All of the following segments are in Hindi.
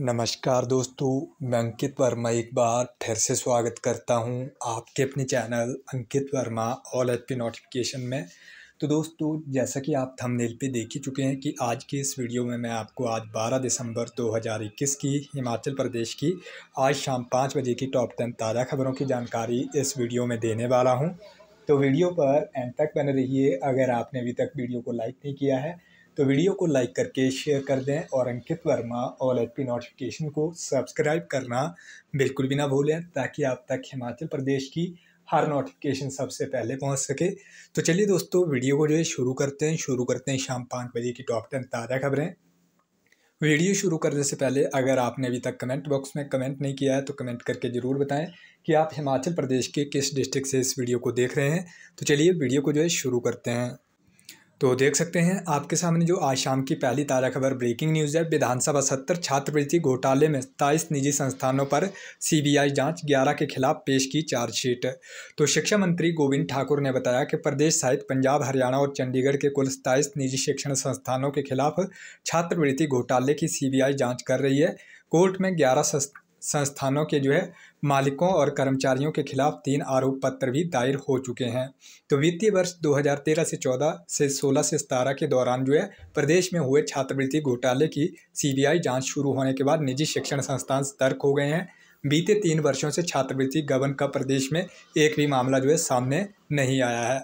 नमस्कार दोस्तों मैं अंकित वर्मा एक बार फिर से स्वागत करता हूं आपके अपने channel Ankit Verma all H P notification में तो दोस्तों जैसा कि आप थंबनेल पे देख ही चुके हैं कि आज की इस वीडियो में मैं आपको आज 12 दिसंबर 2021 की हिमाचल प्रदेश की आज शाम पाँच बजे की टॉप टेन ताज़ा खबरों की जानकारी इस वीडियो में देने वाला हूँ तो वीडियो पर एंड तक बने रहिए अगर आपने अभी तक वीडियो को लाइक नहीं किया है तो वीडियो को लाइक करके शेयर कर दें और Ankit Verma all H P notification को सब्सक्राइब करना बिल्कुल भी ना भूलें ताकि आप तक हिमाचल प्रदेश की हर नोटिफिकेशन सबसे पहले पहुंच सके तो चलिए दोस्तों वीडियो को जो है शुरू करते हैं शुरू करते हैं शाम पाँच बजे की टॉप टेन ताज़ा खबरें वीडियो शुरू करने से पहले अगर आपने अभी तक कमेंट बॉक्स में कमेंट नहीं किया है तो कमेंट करके ज़रूर बताएं कि आप हिमाचल प्रदेश के किस डिस्ट्रिक्ट से इस वीडियो को देख रहे हैं तो चलिए वीडियो को जो है शुरू करते हैं तो देख सकते हैं आपके सामने जो आज शाम की पहली ताज़ा खबर ब्रेकिंग न्यूज़ है विधानसभा सत्तर छात्रवृत्ति घोटाले में सत्ताईस निजी संस्थानों पर सीबीआई जांच 11 के खिलाफ पेश की चार्जशीट तो शिक्षा मंत्री गोविंद ठाकुर ने बताया कि प्रदेश सहित पंजाब हरियाणा और चंडीगढ़ के कुल सत्ताईस निजी शिक्षण संस्थानों के खिलाफ छात्रवृत्ति घोटाले की सी बी कर रही है कोर्ट में ग्यारह संस्थानों के जो है मालिकों और कर्मचारियों के खिलाफ तीन आरोप पत्र भी दायर हो चुके हैं तो वित्तीय वर्ष 2013 से 14 से 16 से सतारह के दौरान जो है प्रदेश में हुए छात्रवृत्ति घोटाले की सीबीआई जांच शुरू होने के बाद निजी शिक्षण संस्थान सतर्क हो गए हैं बीते तीन वर्षों से छात्रवृत्ति गबन का प्रदेश में एक भी मामला जो है सामने नहीं आया है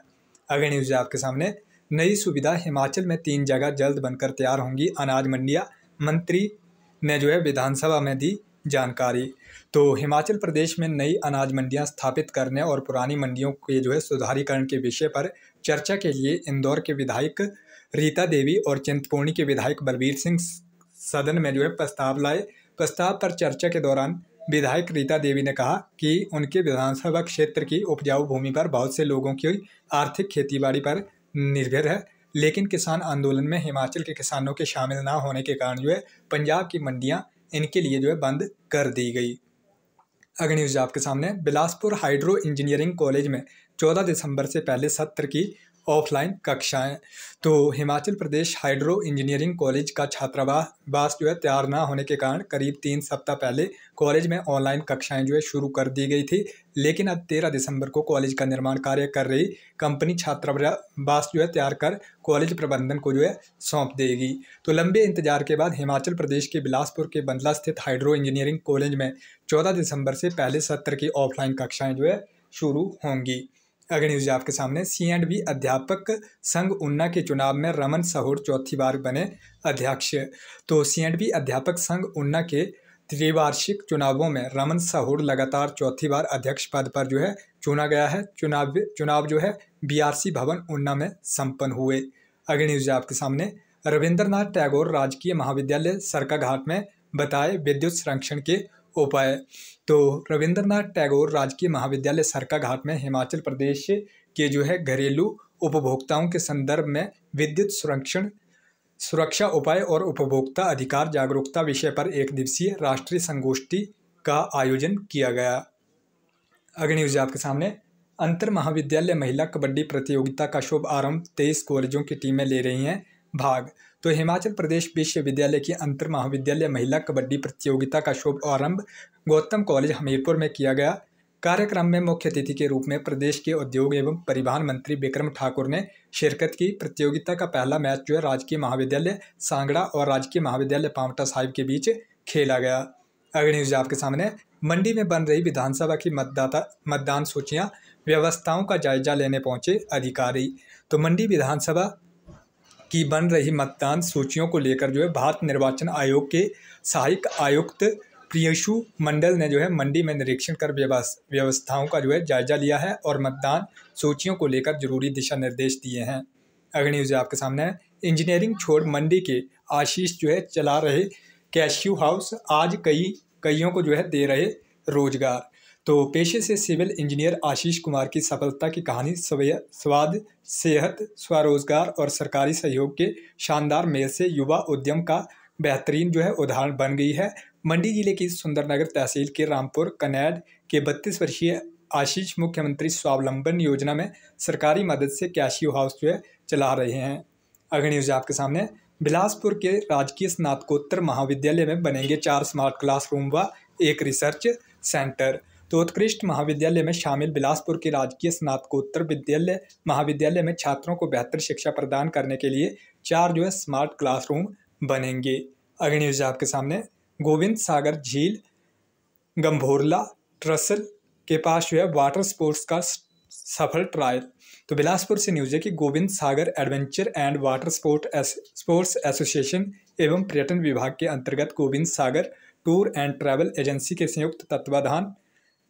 अगर न्यूज आपके सामने नई सुविधा हिमाचल में तीन जगह जल्द बनकर तैयार होंगी अनाज मंडियाँ मंत्री ने जो है विधानसभा में दी जानकारी तो हिमाचल प्रदेश में नई अनाज मंडियां स्थापित करने और पुरानी मंडियों के जो है सुधारीकरण के विषय पर चर्चा के लिए इंदौर के विधायक रीता देवी और चिंतपूर्णी के विधायक बलबीर सिंह सदन में जो है प्रस्ताव लाए प्रस्ताव पर चर्चा के दौरान विधायक रीता देवी ने कहा कि उनके विधानसभा क्षेत्र की उपजाऊ भूमि पर बहुत से लोगों की आर्थिक खेती पर निर्भर है लेकिन किसान आंदोलन में हिमाचल के किसानों के शामिल ना होने के कारण जो है पंजाब की मंडियाँ इनके लिए जो है बंद कर दी गई अगली न्यूज आपके सामने बिलासपुर हाइड्रो इंजीनियरिंग कॉलेज में 14 दिसंबर से पहले सत्र की ऑफलाइन कक्षाएं तो Himachal Pradesh hydro engineering college का छात्रावास जो है तैयार ना होने के कारण करीब तीन सप्ताह पहले कॉलेज में ऑनलाइन कक्षाएं जो है शुरू कर दी गई थी लेकिन अब तेरह दिसंबर को कॉलेज का निर्माण कार्य कर रही कंपनी छात्रावास जो है तैयार कर कॉलेज प्रबंधन को जो है सौंप देगी तो लंबे इंतजार के बाद हिमाचल प्रदेश के बिलासपुर के बंदला स्थित हाइड्रो इंजीनियरिंग कॉलेज में चौदह दिसंबर से पहले सत्र की ऑफलाइन कक्षाएँ जो है शुरू होंगी अगली न्यूज आपके सामने सी एंड बी अध्यापक संघ उन्ना के चुनाव में रमन सहोर चौथी बार बने अध्यक्ष तो सी एंड बी अध्यापक संघ उन्ना के त्रिवार्षिक चुनावों में रमन साहूर लगातार चौथी बार अध्यक्ष पद पर जो है चुना गया है चुनाव चुनाव जो है बीआरसी भवन उन्ना में संपन्न हुए अगली न्यूज आपके सामने रविंद्रनाथ टैगोर राजकीय महाविद्यालय सरकाघाट में बताए विद्युत संरक्षण के उपाय तो रविंद्रनाथ टैगोर राजकीय महाविद्यालय सरकाघाट में हिमाचल प्रदेश के जो है घरेलू उपभोक्ताओं के संदर्भ में विद्युत संरक्षण सुरक्षा उपाय और उपभोक्ता अधिकार जागरूकता विषय पर एक दिवसीय राष्ट्रीय संगोष्ठी का आयोजन किया गया अग्नि न्यूज आपके सामने अंतर महाविद्यालय महिला कबड्डी प्रतियोगिता का शुभ आरंभ तेईस कॉलेजों की टीमें ले रही हैं भाग तो हिमाचल प्रदेश विश्वविद्यालय की अंतर महाविद्यालय महिला कबड्डी प्रतियोगिता का शुभ आरंभ गौतम कॉलेज हमीरपुर में किया गया कार्यक्रम में मुख्य अतिथि के रूप में प्रदेश के उद्योग एवं परिवहन मंत्री विक्रम ठाकुर ने शिरकत की प्रतियोगिता का पहला मैच जो है राजकीय महाविद्यालय सांगड़ा और राजकीय महाविद्यालय पांवटा साहिब के बीच खेला गया अग्नि न्यूज आपके सामने मंडी में बन रही विधानसभा की मतदाता मतदान सूचियां व्यवस्थाओं का जायजा लेने पहुंचे अधिकारी तो मंडी विधानसभा की बन रही मतदान सूचियों को लेकर जो है भारत निर्वाचन आयोग के सहायक आयुक्त प्रियशु मंडल ने जो है मंडी में निरीक्षण कर व्यवस्थाओं का जो है जायजा लिया है और मतदान सूचियों को लेकर जरूरी दिशा निर्देश दिए हैं अगली न्यूज आपके सामने है इंजीनियरिंग छोड़ मंडी के आशीष जो है चला रहे कैश्यू हाउस आज कई कईयों को जो है दे रहे रोजगार तो पेशे से सिविल इंजीनियर आशीष कुमार की सफलता की कहानी स्वाद सेहत स्वरोजगार और सरकारी सहयोग के शानदार मेल से युवा उद्यम का बेहतरीन जो है उदाहरण बन गई है मंडी जिले की सुंदरनगर तहसील के रामपुर कनैड के बत्तीस वर्षीय आशीष मुख्यमंत्री स्वावलंबन योजना में सरकारी मदद से कैशियो हाउस जो है चला रहे हैं अग्नि न्यूज़ आपके सामने बिलासपुर के राजकीय स्नातकोत्तर महाविद्यालय में बनेंगे चार स्मार्ट क्लासरूम व एक रिसर्च सेंटर तो उत्कृष्ट महाविद्यालय में शामिल बिलासपुर के राजकीय स्नातकोत्तर विद्यालय महाविद्यालय में छात्रों को बेहतर शिक्षा प्रदान करने के लिए चार जो है स्मार्ट क्लासरूम बनेंगे अग्नि न्यूज आपके सामने गोविंद सागर झील गंभोरला ट्रसल के पास जो है वाटर स्पोर्ट्स का सफल ट्रायल तो बिलासपुर से न्यूज है कि Govind Sagar adventure and water sport sports association एवं पर्यटन विभाग के अंतर्गत Govind Sagar tour and travel agency के संयुक्त तत्वाधान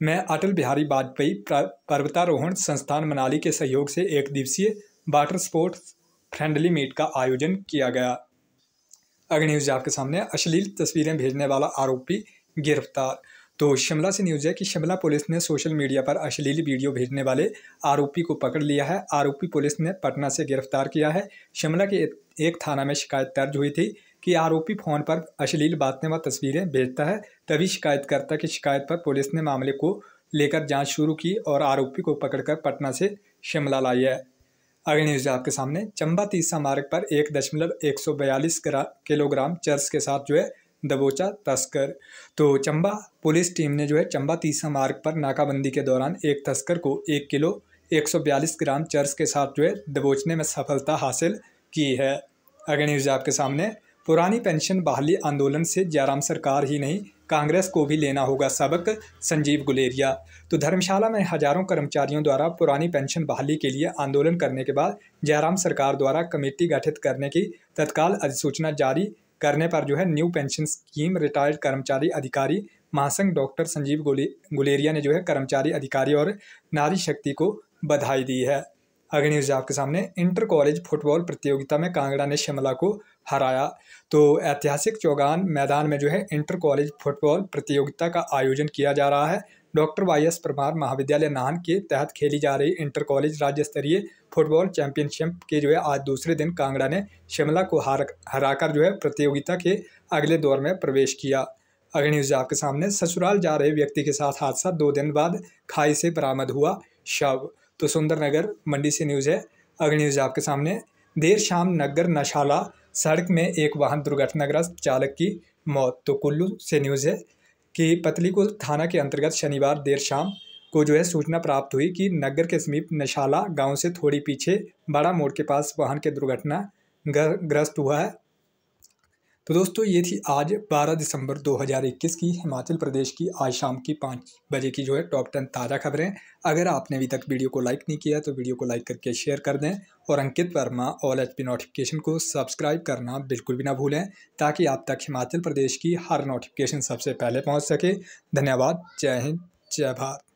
मैं अटल बिहारी वाजपेयी पर्वतारोहण संस्थान मनाली के सहयोग से एक दिवसीय वाटर स्पोर्ट्स फ्रेंडली मीट का आयोजन किया गया अगली न्यूज आपके सामने अश्लील तस्वीरें भेजने वाला आरोपी गिरफ्तार तो शिमला से न्यूज है कि शिमला पुलिस ने सोशल मीडिया पर अश्लील वीडियो भेजने वाले आरोपी को पकड़ लिया है आरोपी पुलिस ने पटना से गिरफ्तार किया है शिमला के एक थाना में शिकायत दर्ज हुई थी कि आरोपी फ़ोन पर अश्लील बातें व तस्वीरें भेजता है तभी शिकायतकर्ता की शिकायत पर पुलिस ने मामले को लेकर जांच शुरू की और आरोपी को पकड़कर पटना से शिमला लाई है अगली न्यूज आपके सामने चंबा तीसरा मार्ग पर एक दशमलव एक सौ बयालीस किलोग्राम चर्स के साथ जो है दबोचा तस्कर तो चंबा पुलिस टीम ने जो है चंबा तीसरा मार्ग पर नाकाबंदी के दौरान एक तस्कर को एक किलो एक सौ बयालीस ग्राम चर्स के साथ जो है दबोचने में सफलता हासिल की है अगली न्यूज़ आपके सामने पुरानी पेंशन बहाली आंदोलन से जयराम सरकार ही नहीं कांग्रेस को भी लेना होगा सबक संजीव गुलेरिया तो धर्मशाला में हजारों कर्मचारियों द्वारा पुरानी पेंशन बहाली के लिए आंदोलन करने के बाद जयराम सरकार द्वारा कमेटी गठित करने की तत्काल अधिसूचना जारी करने पर जो है न्यू पेंशन स्कीम रिटायर्ड कर्मचारी अधिकारी महासंघ डॉक्टर संजीव गुलेरिया ने जो है कर्मचारी अधिकारी और नारी शक्ति को बधाई दी है आगे न्यूज़ आपके सामने इंटर कॉलेज फुटबॉल प्रतियोगिता में कांगड़ा ने शिमला को हराया तो ऐतिहासिक चौगान मैदान में जो है इंटर कॉलेज फुटबॉल प्रतियोगिता का आयोजन किया जा रहा है डॉक्टर वाई एस परमार महाविद्यालय नाहन के तहत खेली जा रही इंटर कॉलेज राज्य स्तरीय फुटबॉल चैंपियनशिप के जो है आज दूसरे दिन कांगड़ा ने शिमला को हार हराकर जो है प्रतियोगिता के अगले दौर में प्रवेश किया अगली न्यूज़ आपके सामने ससुराल जा रहे व्यक्ति के साथ हादसा दो दिन बाद खाई से बरामद हुआ शव तो सुंदर नगर मंडी से न्यूज़ है अगली न्यूज़ आपके सामने देर शाम नगर नशाला सड़क में एक वाहन दुर्घटनाग्रस्त चालक की मौत तो कुल्लू से न्यूज़ है कि पतलीकुल थाना के अंतर्गत शनिवार देर शाम को जो है सूचना प्राप्त हुई कि नगर के समीप नशाला गांव से थोड़ी पीछे बड़ा मोड़ के पास वाहन के दुर्घटना ग्रस्त हुआ है तो दोस्तों ये थी आज 12 दिसंबर 2021 की हिमाचल प्रदेश की आज शाम की पाँच बजे की जो है टॉप टेन ताज़ा खबरें अगर आपने अभी तक वीडियो को लाइक नहीं किया तो वीडियो को लाइक करके शेयर कर दें और Ankit Verma all H notification को सब्सक्राइब करना बिल्कुल भी ना भूलें ताकि आप तक हिमाचल प्रदेश की हर नोटिफिकेशन सबसे पहले पहुँच सके धन्यवाद जय हिंद जय भारत